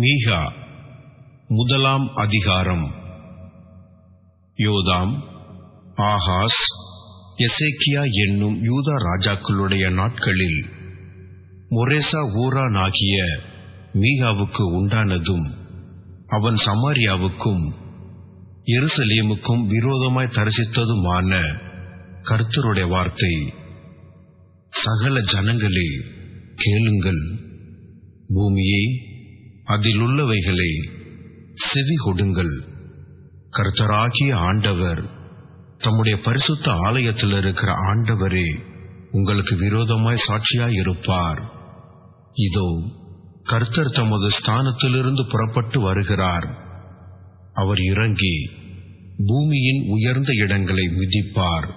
மீகா முதலாம் அதிகாரம் யோதாம் ஆகாஸ் எசேக்கியா என்னும் யூதா ராஜாக்களுடைய நாட்களில் மொரேசா ஊரானாகிய மீகாவுக்கு உண்டானதும் அவன் சமாரியாவுக்கும் எருசலேமுக்கும் விரோதமாய் தரிசித்ததுமான கர்த்தருடைய வார்த்தை சகல ஜனங்களே கேளுங்கள் பூமியே அதில் உள்ளவைகளை செவி கொடுங்கள் கர்த்தராகிய ஆண்டவர் தம்முடைய பரிசுத்த ஆலயத்தில் இருக்கிற ஆண்டவரே உங்களுக்கு விரோதமாய் சாட்சியாய் இருப்பார் இதோ கர்த்தர் தமது ஸ்தானத்திலிருந்து புறப்பட்டு வருகிறார் அவர் இறங்கி பூமியின் உயர்ந்த இடங்களை மிதிப்பார்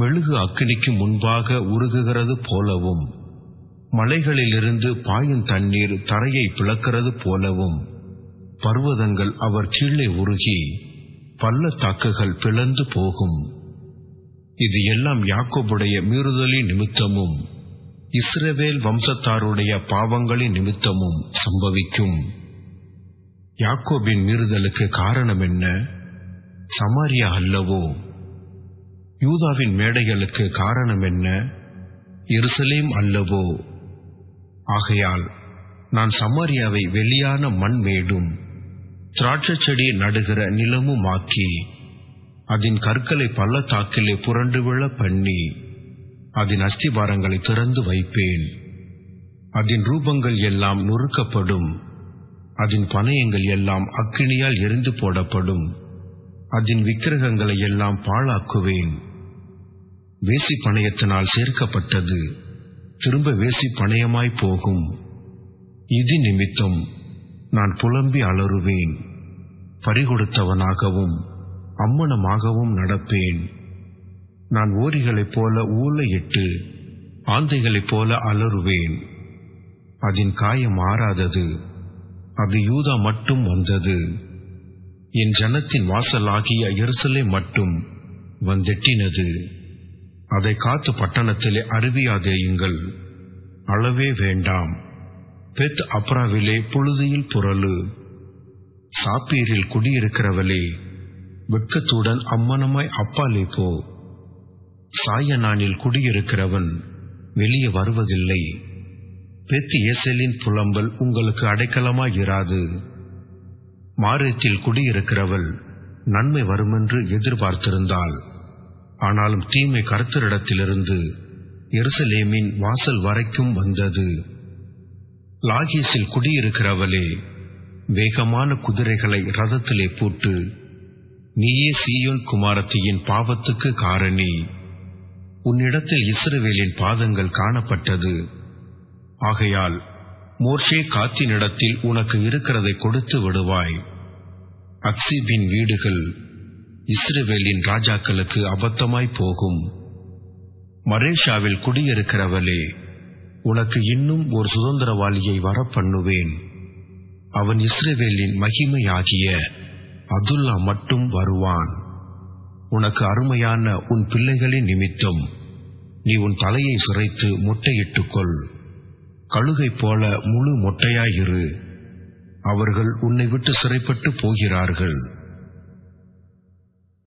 மெழுகு அக்கினிக்கு முன்பாக உருகுகிறது போலவும் மலைகளிலிருந்து பாயும் தண்ணீர் தரையை பிளக்கிறது போலவும் பர்வதங்கள் அவர் கீழே உருகி பள்ளத்தாக்குகள் பிளந்து போகும் இது எல்லாம் யாக்கோபுடைய மீறுதலின் நிமித்தமும் இஸ்ரவேல் வம்சத்தாருடைய பாவங்களின் நிமித்தமும் சம்பவிக்கும் யாக்கோபின் மீறுதலுக்கு காரணம் என்ன சமாரியா அல்லவோ யூதாவின் மேடைகளுக்கு காரணம் என்ன எருசலேம் அல்லவோ ஆகையால் நான் சமாரியாவை வெளியான மண் மேடும் திராட்சை செடி நடுகிற நிலமுமாக்கி அதன் கற்களை பள்ளத்தாக்கிலே புரண்டு விழ பண்ணி அதன் அஸ்திபாரங்களை திறந்து வைப்பேன் அதன் ரூபங்கள் எல்லாம் நொறுக்கப்படும் அதன் பணயங்கள் எல்லாம் அக்கினியால் எரிந்து போடப்படும் அதன் விக்கிரகங்களை எல்லாம் பாழாக்குவேன் வேசி பணையத்தினால் சேர்க்கப்பட்டது திரும்ப வேசி பணயமாய் போகும் இது நிமித்தம் நான் புலம்பி அலறுவேன் பறிகொடுத்தவனாகவும் அம்மனமாகவும் நடப்பேன் நான் ஓரிகளைப் போல இட்டு ஆந்தைகளைப் போல அலறுவேன் அதன் காயம் மாறாதது அது யூதா மட்டும் வந்தது என் ஜனத்தின் வாசலாகிய எரிசலை மட்டும் வந்தெட்டினது அதை காத்து பட்டணத்திலே அருவியாதேயுங்கள் அளவே வேண்டாம் பெத் அப்ராவிலே புழுதியில் புரளு சாப்பீரில் குடியிருக்கிறவளே வெட்கத்துடன் அம்மனமாய் அப்பாலே போ சாயனானில் குடியிருக்கிறவன் வெளியே வருவதில்லை பெத் இயசலின் புலம்பல் உங்களுக்கு அடைக்கலமாயிராது மாரத்தில் குடியிருக்கிறவள் நன்மை வருமென்று எதிர்பார்த்திருந்தாள் ஆனாலும் தீமை கருத்தரிடத்திலிருந்து எருசலேமின் வாசல் வரைக்கும் வந்தது லாகிஸில் குடியிருக்கிறவளே வேகமான குதிரைகளை ரதத்திலே போட்டு நீயே சீயோன் குமாரத்தியின் பாவத்துக்கு காரணி உன்னிடத்தில் இஸ்ரவேலின் பாதங்கள் காணப்பட்டது ஆகையால் மோர்ஷே காத்தினிடத்தில் உனக்கு இருக்கிறதை கொடுத்து விடுவாய் அக்சிபின் வீடுகள் இஸ்ரேவேலின் ராஜாக்களுக்கு அபத்தமாய் போகும் மரேஷாவில் குடியிருக்கிறவளே உனக்கு இன்னும் ஒரு சுதந்திரவாளியை வரப்பண்ணுவேன் அவன் இஸ்ரேவேலின் மகிமையாகிய அதுல்லா மட்டும் வருவான் உனக்கு அருமையான உன் பிள்ளைகளின் நிமித்தம் நீ உன் தலையை முட்டையிட்டுக் முட்டையிட்டுக்கொள் கழுகை போல முழு மொட்டையாயிரு அவர்கள் உன்னை விட்டு சிறைப்பட்டு போகிறார்கள்